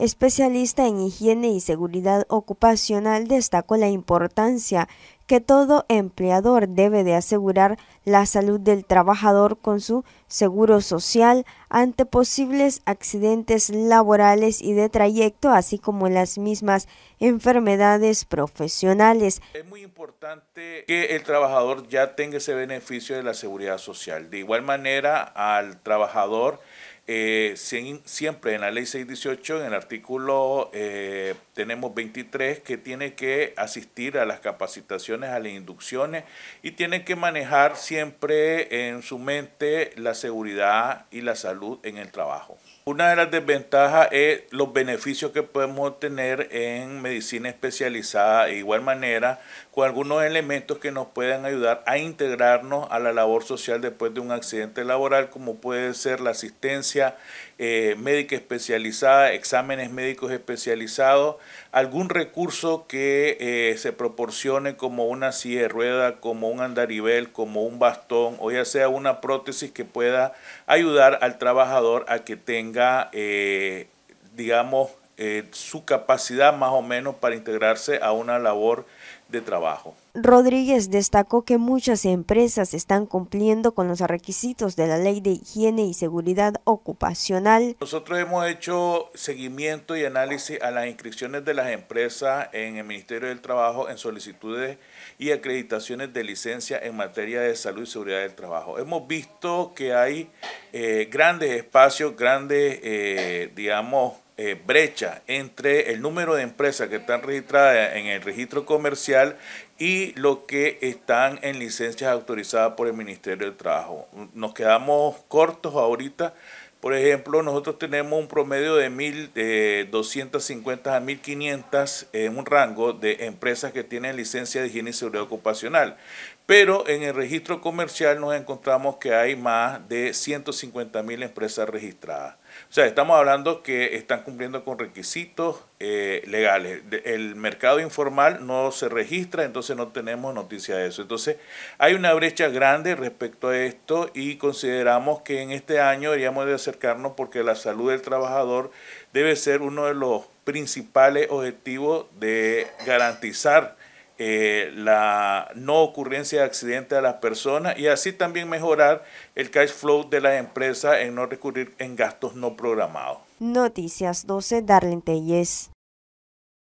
especialista en higiene y seguridad ocupacional, destacó la importancia que todo empleador debe de asegurar la salud del trabajador con su seguro social ante posibles accidentes laborales y de trayecto, así como las mismas enfermedades profesionales. Es muy importante que el trabajador ya tenga ese beneficio de la seguridad social. De igual manera, al trabajador eh, siempre en la ley 618, en el artículo eh, tenemos 23, que tiene que asistir a las capacitaciones, a las inducciones y tiene que manejar siempre en su mente la seguridad y la salud en el trabajo. Una de las desventajas es los beneficios que podemos obtener en medicina especializada, de igual manera, con algunos elementos que nos puedan ayudar a integrarnos a la labor social después de un accidente laboral, como puede ser la asistencia eh, médica especializada, exámenes médicos especializados, algún recurso que eh, se proporcione como una silla de rueda, como un andarivel, como un bastón, o ya sea una prótesis que pueda ayudar al trabajador a que tenga eh, digamos, eh, su capacidad más o menos para integrarse a una labor de trabajo. Rodríguez destacó que muchas empresas están cumpliendo con los requisitos de la Ley de Higiene y Seguridad Ocupacional. Nosotros hemos hecho seguimiento y análisis a las inscripciones de las empresas en el Ministerio del Trabajo en solicitudes y acreditaciones de licencia en materia de salud y seguridad del trabajo. Hemos visto que hay eh, grandes espacios, grandes, eh, digamos, eh, brechas entre el número de empresas que están registradas en el registro comercial y lo que están en licencias autorizadas por el Ministerio del Trabajo. Nos quedamos cortos ahorita por ejemplo, nosotros tenemos un promedio de 1.250 a 1.500 en un rango de empresas que tienen licencia de higiene y seguridad ocupacional. Pero en el registro comercial nos encontramos que hay más de 150.000 empresas registradas. O sea, estamos hablando que están cumpliendo con requisitos eh, legales. el mercado informal no se registra, entonces no tenemos noticia de eso. Entonces hay una brecha grande respecto a esto y consideramos que en este año deberíamos de acercarnos porque la salud del trabajador debe ser uno de los principales objetivos de garantizar eh, la no ocurrencia de accidentes a las personas y así también mejorar el cash flow de la empresa en no recurrir en gastos no programados. Noticias 12, Darlene Telles.